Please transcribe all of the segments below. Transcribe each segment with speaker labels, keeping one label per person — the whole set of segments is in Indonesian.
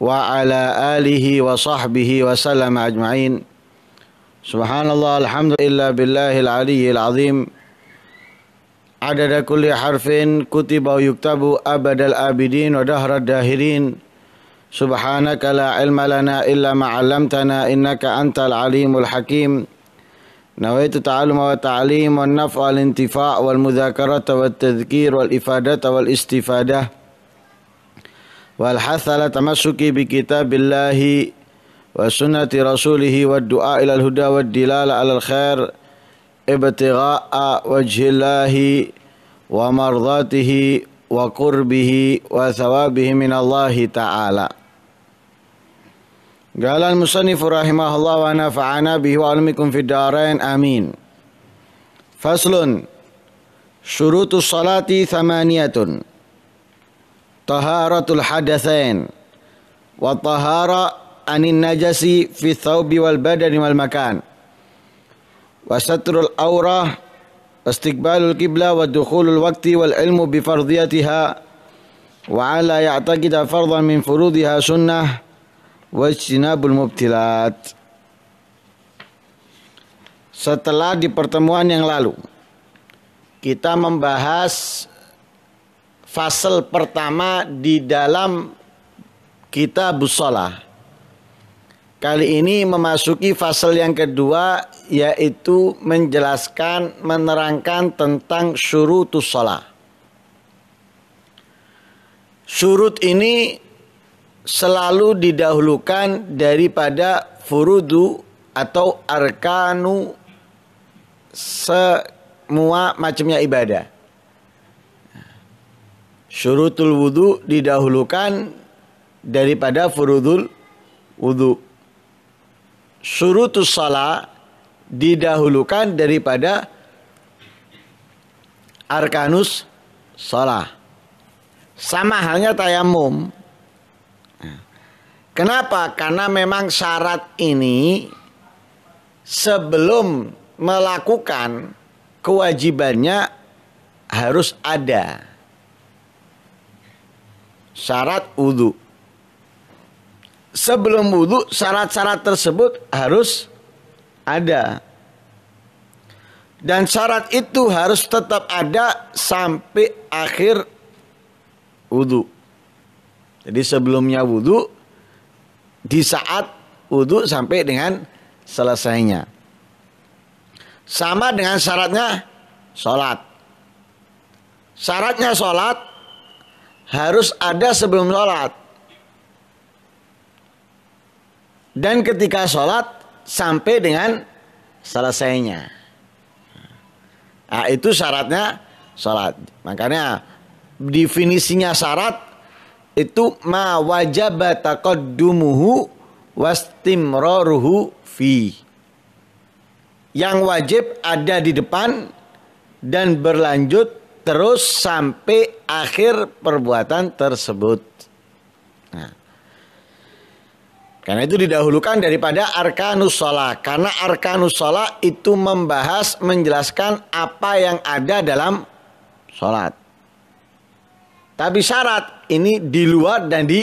Speaker 1: وعلى آله وصحبه وسلم أجمعين سبحان الله الحمد لله بالله العلي العظيم عدد كل حرف كتب ويكتب أبد الآبدين ودهر الداهرين سبحانك لا علم لنا إلا ما علمتنا إنك أنت العليم الحكيم نويت التعلم والتعليم والنفع والانتفاع والمذاكرة والتذكير والإفادة والاستفادة والحث على التمسك بكتاب الله وسنة رسوله والدعاء إلى الهدى والدلالة على الخير ابتغاء وجه الله ومرضاته وقربه وثوابه من الله تعالى قال المصنف رحمه الله ونفعنا به وعلمكم في الدارين آمين فصل شروط الصلاة ثمانية taharatul hadatsain wa tahara anin najasi fi thawbi wal badani wal makan wa satrul aurah istiqbalul qibla wa dukhulul waqti wal ilmu bi fardiyatiha wa ala ya'taqida fardhan min furudiha sunnah wa ijtinabul mubtilat setelah di pertemuan yang lalu kita membahas fasal pertama di dalam kita busola Kali ini memasuki fasal yang kedua yaitu menjelaskan menerangkan tentang syurutus usola. Syurut ini selalu didahulukan daripada furudu atau arkanu semua macamnya ibadah syurutul wudhu didahulukan daripada furudul wudhu. Syurutus salah didahulukan daripada arkanus salah. Sama halnya tayamum. Kenapa? Karena memang syarat ini sebelum melakukan kewajibannya harus ada syarat wudhu. Sebelum wudhu syarat-syarat tersebut harus ada. Dan syarat itu harus tetap ada sampai akhir wudhu. Jadi sebelumnya wudhu, di saat wudhu sampai dengan selesainya. Sama dengan syaratnya sholat. Syaratnya sholat harus ada sebelum sholat. Dan ketika sholat sampai dengan selesainya. Nah, itu syaratnya sholat. Makanya definisinya syarat itu ma wajabataqaddumuhu wastimroruhu fi. Yang wajib ada di depan dan berlanjut terus sampai akhir perbuatan tersebut. Nah. Karena itu didahulukan daripada arkanus sholat. Karena arkanus sholat itu membahas, menjelaskan apa yang ada dalam sholat. Tapi syarat ini di luar dan di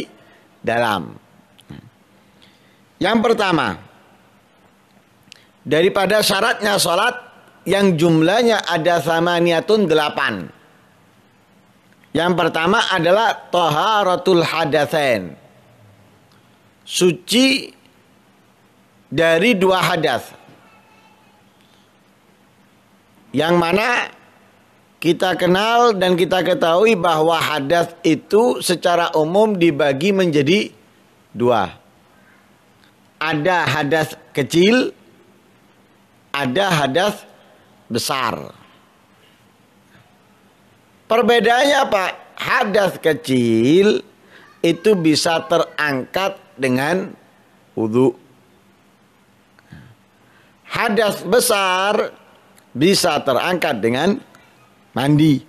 Speaker 1: dalam. Yang pertama, daripada syaratnya sholat yang jumlahnya ada sama niatun delapan. Yang pertama adalah Toharatul hadasen. Suci dari dua hadas. Yang mana kita kenal dan kita ketahui bahwa hadas itu secara umum dibagi menjadi dua. Ada hadas kecil, ada hadas besar. Perbedaannya apa? Hadas kecil itu bisa terangkat dengan wudhu. Hadas besar bisa terangkat dengan mandi.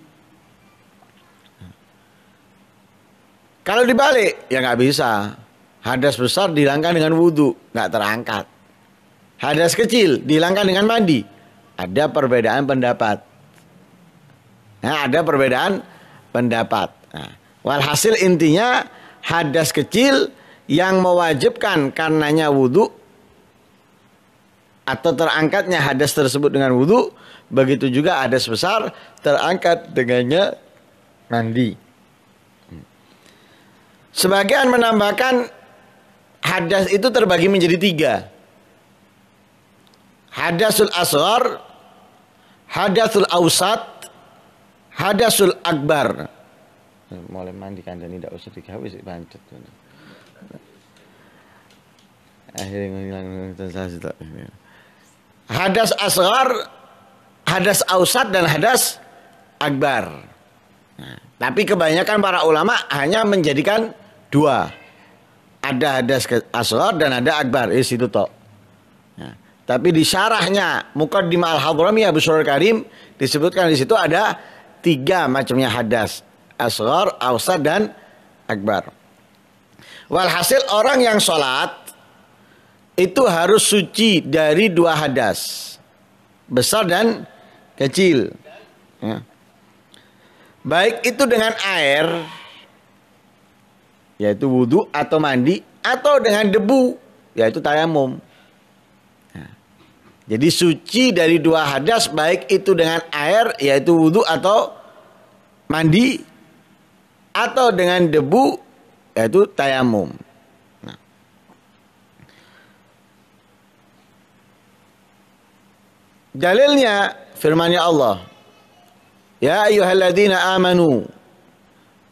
Speaker 1: Kalau dibalik ya nggak bisa. Hadas besar dihilangkan dengan wudhu, nggak terangkat. Hadas kecil dihilangkan dengan mandi. Ada perbedaan pendapat. Nah, ada perbedaan pendapat. Nah, walhasil intinya hadas kecil yang mewajibkan karenanya wudhu atau terangkatnya hadas tersebut dengan wudhu begitu juga hadas besar terangkat dengannya mandi sebagian menambahkan hadas itu terbagi menjadi tiga hadasul aswar, hadasul ausat hadasul akbar mulai mandi ini tidak usah digawe sih akhirnya sensasi tak hadas asgar hadas ausat dan hadas akbar nah, tapi kebanyakan para ulama hanya menjadikan dua ada hadas asgar dan ada akbar di eh, situ toh nah, tapi di syarahnya mukadim al-Hadrami Abu Karim disebutkan di situ ada tiga macamnya hadas asghar, awsat dan akbar. Walhasil orang yang sholat itu harus suci dari dua hadas besar dan kecil. Ya. Baik itu dengan air yaitu wudhu atau mandi atau dengan debu yaitu tayamum. Jadi suci dari dua hadas baik itu dengan air yaitu wudhu atau mandi atau dengan debu yaitu tayamum. Nah. Dalilnya firmannya Allah. Ya ayyuhalladzina amanu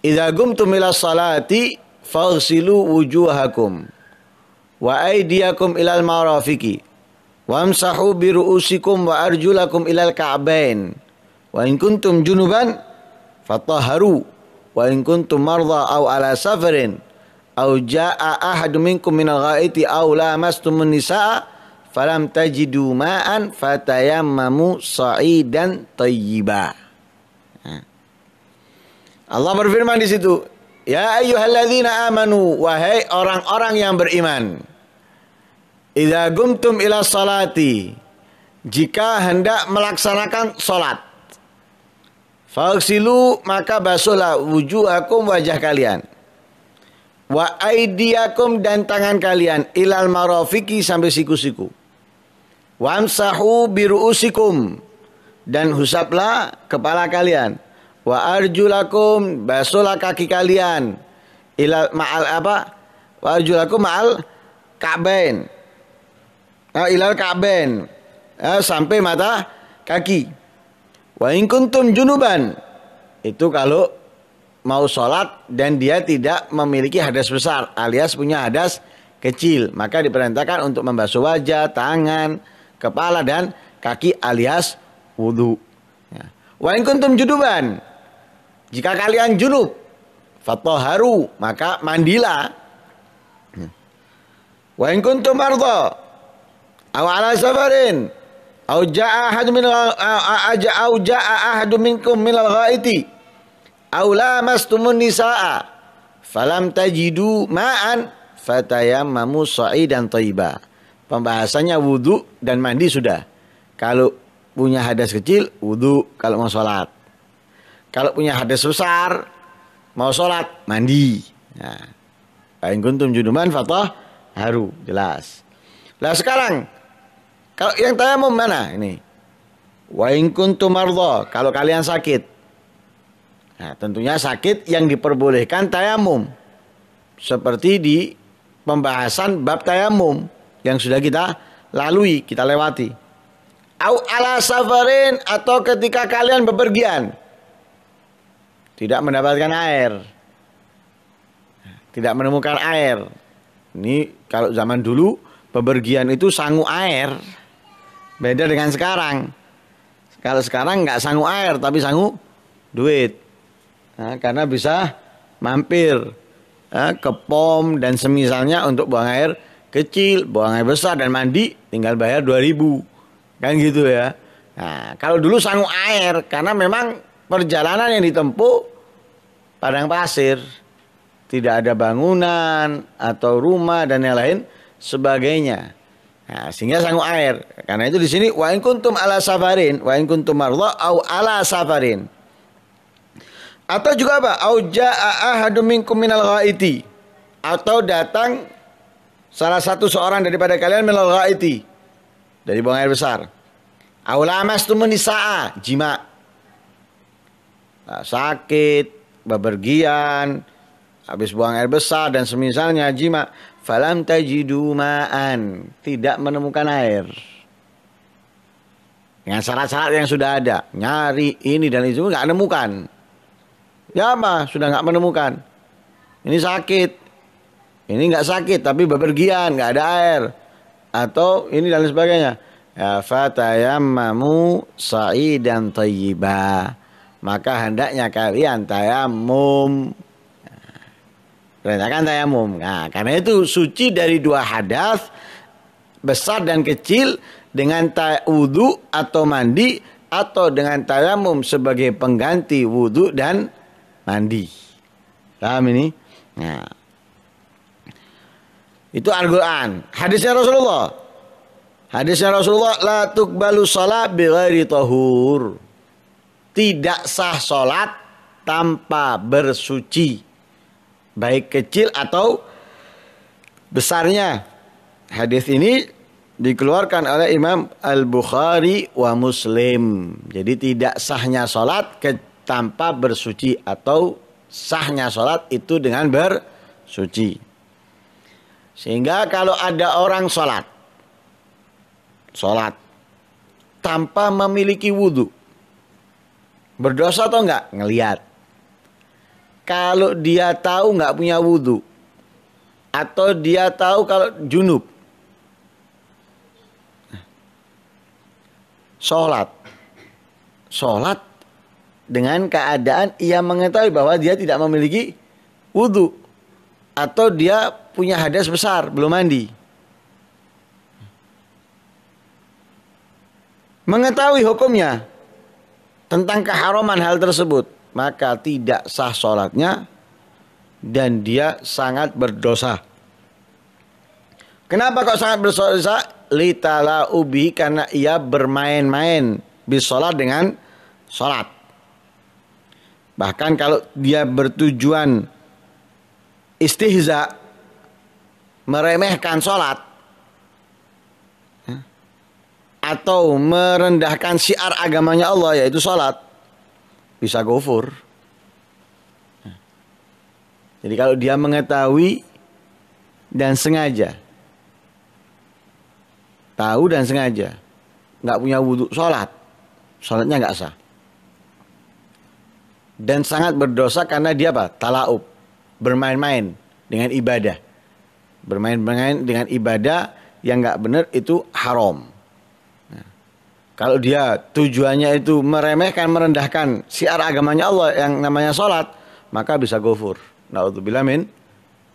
Speaker 1: idza qumtum ila salati faghsilu wujuhakum wa aydiyakum ilal marafiqi Wamsahu biruusikum wa arjulakum ilal ka'bain. Wa in kuntum junuban fatahharu wa in kuntum marda aw ala safarin aw jaa ahadu minkum minal ghaiti aw lamastumun nisaa falam tajidu ma'an fatayammamu sa'idan tayyiba. Allah berfirman di situ, "Ya ayyuhalladzina amanu, wahai orang-orang yang beriman." Idza gumtum ila salati jika hendak melaksanakan salat Fagsilu maka basuhlah wujuhakum wajah kalian wa aidiakum dan tangan kalian ilal marofiki sampai siku-siku. Wamsahu biruusikum dan husaplah kepala kalian. Wa arjulakum basuhlah kaki kalian ilal ma'al apa? Wa arjulakum ma'al ka'bain nah, ilal ka'ben ah, sampai mata kaki wa in kuntum junuban itu kalau mau sholat dan dia tidak memiliki hadas besar alias punya hadas kecil maka diperintahkan untuk membasuh wajah tangan kepala dan kaki alias wudhu ya. wa in kuntum junuban jika kalian junub fatoharu maka mandilah hmm. wa in kuntum ardo. Aw ala safarin. Aw jaa ahad min aw jaa ahad minkum min al-ghaiti. Aw lamastumun nisaa falam tajidu ma'an fatayammamu sa'idan thayyiba. Pembahasannya wudu dan mandi sudah. Kalau punya hadas kecil wudu kalau mau sholat. Kalau punya hadas besar mau sholat mandi. Nah, ya. Fa'in kuntum junuman fatah haru. Jelas. Lah sekarang kalau yang tayamum mana ini? Wa in kuntum kalau kalian sakit. Nah, tentunya sakit yang diperbolehkan tayamum. Seperti di pembahasan bab tayamum yang sudah kita lalui, kita lewati. Au ala safarin atau ketika kalian bepergian tidak mendapatkan air. Tidak menemukan air. Ini kalau zaman dulu bepergian itu sangu air. Beda dengan sekarang. Kalau sekarang nggak sanggup air tapi sanggup duit. Nah, karena bisa mampir nah, ke pom dan semisalnya untuk buang air kecil, buang air besar dan mandi tinggal bayar 2000. Kan gitu ya. Nah, kalau dulu sanggup air karena memang perjalanan yang ditempuh padang pasir, tidak ada bangunan atau rumah dan yang lain sebagainya. Nah, sehingga sanggup air. Karena itu di sini wa in kuntum ala safarin, wa in kuntum marla au ala safarin. Atau juga apa? Au jaa ahadum minkum minal ghaiti. Atau datang salah satu seorang daripada kalian minal ghaiti. Dari buang air besar. Au lamastum nisaa, jima. Nah, sakit, bepergian, habis buang air besar dan semisalnya jima Falam tajidu ma'an. Tidak menemukan air. Dengan syarat-syarat yang sudah ada. Nyari ini dan itu nggak menemukan. Ya apa? Sudah nggak menemukan. Ini sakit. Ini nggak sakit tapi bepergian. nggak ada air. Atau ini dan sebagainya. Ya sa'i dan tayyiba. Maka hendaknya kalian tayamum perintahkan tayamum. Nah, karena itu suci dari dua hadas besar dan kecil dengan wudu atau mandi atau dengan tayamum sebagai pengganti wudhu dan mandi. Paham ini? Nah. Itu Al-Qur'an. Hadisnya Rasulullah. Hadisnya Rasulullah la tuqbalu salat bi tahur. Tidak sah salat tanpa bersuci baik kecil atau besarnya. Hadis ini dikeluarkan oleh Imam Al-Bukhari wa Muslim. Jadi tidak sahnya salat tanpa bersuci atau sahnya salat itu dengan bersuci. Sehingga kalau ada orang salat salat tanpa memiliki wudhu berdosa atau enggak ngelihat kalau dia tahu nggak punya wudhu atau dia tahu kalau junub sholat sholat dengan keadaan ia mengetahui bahwa dia tidak memiliki wudhu atau dia punya hadas besar belum mandi mengetahui hukumnya tentang keharuman hal tersebut maka tidak sah sholatnya dan dia sangat berdosa. Kenapa kok sangat berdosa? Litala ubi karena ia bermain-main sholat dengan sholat. Bahkan kalau dia bertujuan istihza meremehkan sholat ya, atau merendahkan syiar agamanya Allah yaitu sholat bisa gofur. Jadi kalau dia mengetahui dan sengaja tahu dan sengaja nggak punya wudhu sholat sholatnya nggak sah dan sangat berdosa karena dia apa talaub bermain-main dengan ibadah bermain-main dengan ibadah yang nggak benar itu haram kalau dia tujuannya itu meremehkan, merendahkan siar agamanya Allah yang namanya sholat, maka bisa gofur. Naudzubillah min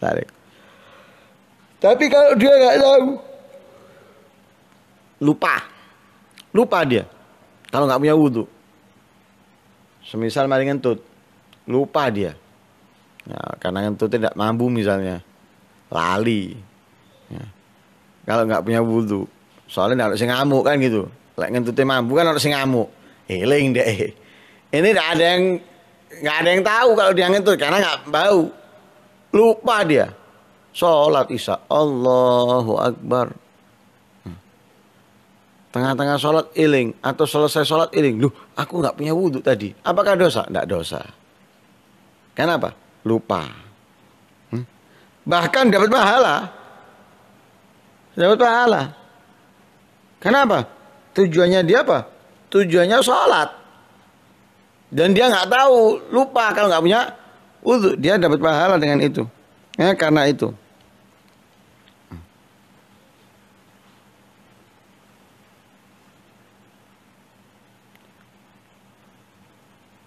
Speaker 1: tarik. Tapi kalau dia nggak tahu, lupa, lupa dia. Kalau nggak punya wudhu, semisal maling entut, lupa dia. Nah, karena entut tidak mampu misalnya, lali. Ya. Kalau nggak punya wudhu, soalnya nggak harus ngamuk kan gitu Lek ngentute mambu kan orang sing ngamuk. Eling deh. Ini gak ada yang nggak ada yang tahu kalau dia ngentut karena nggak bau. Lupa dia. Sholat isya. Allahu Akbar. Hmm. Tengah-tengah sholat iling atau selesai sholat iling. Duh, aku nggak punya wudhu tadi. Apakah dosa? Nggak dosa. Kenapa? Lupa. Hmm? Bahkan dapat pahala. Dapat pahala. Kenapa? Tujuannya dia apa? Tujuannya sholat. Dan dia nggak tahu, lupa kalau nggak punya wudhu. Dia dapat pahala dengan itu. Ya, karena itu.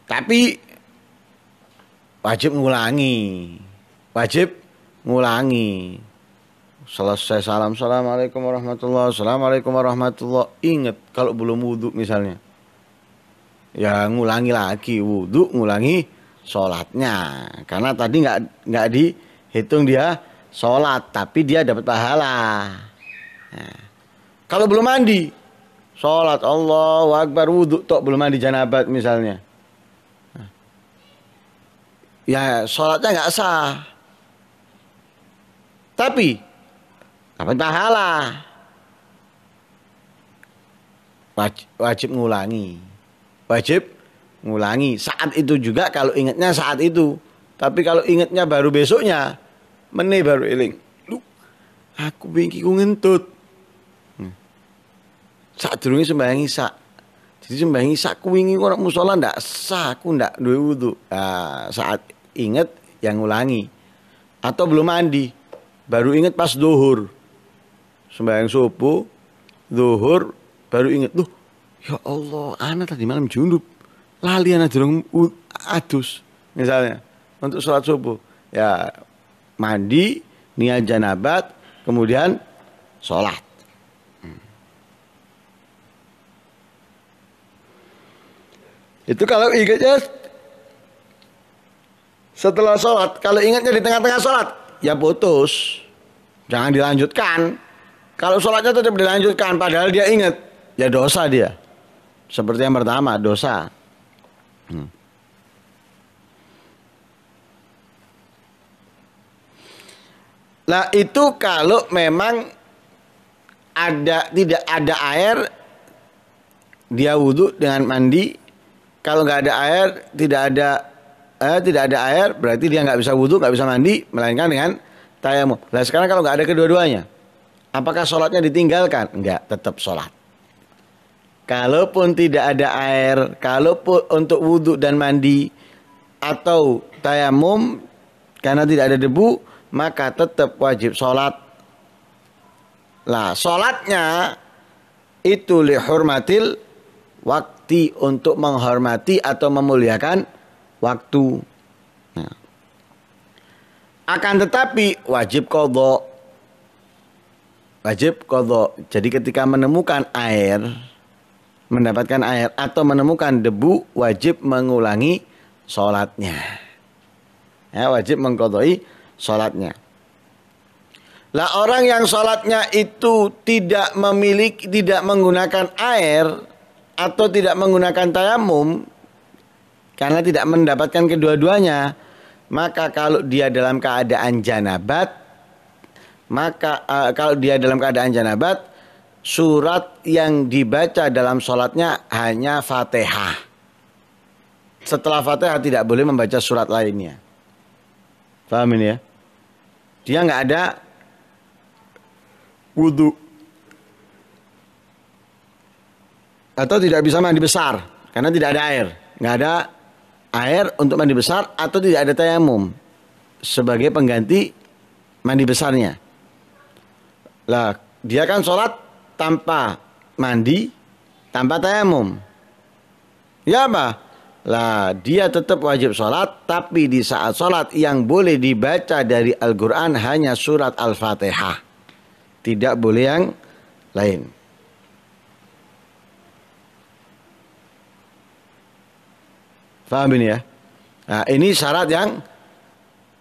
Speaker 1: Tapi wajib ngulangi. Wajib ngulangi selesai salam assalamualaikum warahmatullah assalamualaikum warahmatullah inget kalau belum wudhu misalnya ya ngulangi lagi wudhu ngulangi sholatnya karena tadi nggak nggak dihitung dia sholat tapi dia dapat pahala nah, kalau belum mandi sholat Allah akbar wudhu tok belum mandi janabat misalnya nah, ya sholatnya nggak sah tapi dapat pahala. Wajib, wajib ngulangi. Wajib ngulangi saat itu juga kalau ingatnya saat itu. Tapi kalau ingatnya baru besoknya, mene baru iling. Lu aku wingi ku ngentut. Hmm. saat dulu ini sembahyang isak. Jadi sembahyang isakku ku orang orang musola ndak sah, aku ndak dua wudhu Nah, saat ingat yang ngulangi. Atau belum mandi, baru ingat pas duhur sembahyang subuh, zuhur, baru ingat tuh, ya Allah, anak tadi malam junub, lali anak jurung adus misalnya untuk sholat subuh. Ya mandi, niat janabat, kemudian sholat. Hmm. Itu kalau ingatnya setelah sholat, kalau ingatnya di tengah-tengah sholat, ya putus. Jangan dilanjutkan. Kalau sholatnya tetap dilanjutkan padahal dia ingat, ya dosa dia. Seperti yang pertama, dosa. Hmm. Nah itu kalau memang ada tidak ada air dia wudhu dengan mandi. Kalau nggak ada air tidak ada eh, tidak ada air berarti dia nggak bisa wudhu nggak bisa mandi melainkan dengan tayamum. Nah sekarang kalau nggak ada kedua-duanya Apakah sholatnya ditinggalkan? Enggak, tetap sholat. Kalaupun tidak ada air, kalaupun untuk wudhu dan mandi atau tayamum karena tidak ada debu, maka tetap wajib sholat. Lah, sholatnya itu lihormatil waktu untuk menghormati atau memuliakan waktu. Nah. Akan tetapi wajib kodok wajib kodok. Jadi ketika menemukan air, mendapatkan air atau menemukan debu, wajib mengulangi sholatnya. Ya, wajib mengkodoi sholatnya. Lah orang yang sholatnya itu tidak memiliki, tidak menggunakan air atau tidak menggunakan tayamum karena tidak mendapatkan kedua-duanya, maka kalau dia dalam keadaan janabat maka uh, kalau dia dalam keadaan janabat surat yang dibaca dalam sholatnya hanya fatihah setelah fatihah tidak boleh membaca surat lainnya paham ini ya dia nggak ada wudhu atau tidak bisa mandi besar karena tidak ada air nggak ada air untuk mandi besar atau tidak ada tayamum sebagai pengganti mandi besarnya lah, dia kan sholat tanpa mandi, tanpa tayamum. Ya apa? Lah, dia tetap wajib sholat, tapi di saat sholat yang boleh dibaca dari Al-Quran hanya surat Al-Fatihah. Tidak boleh yang lain. Faham ini ya? Nah, ini syarat yang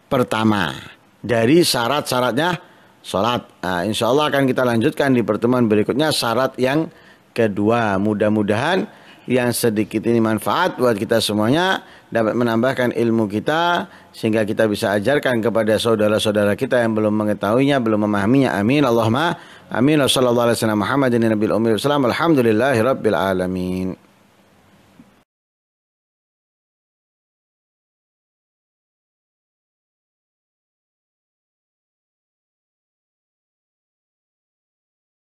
Speaker 1: pertama dari syarat-syaratnya sholat. Nah, insya Allah akan kita lanjutkan di pertemuan berikutnya syarat yang kedua. Mudah-mudahan yang sedikit ini manfaat buat kita semuanya dapat menambahkan ilmu kita sehingga kita bisa ajarkan kepada saudara-saudara kita yang belum mengetahuinya, belum memahaminya. Amin. Allahumma amin. Wassalamualaikum warahmatullahi wabarakatuh.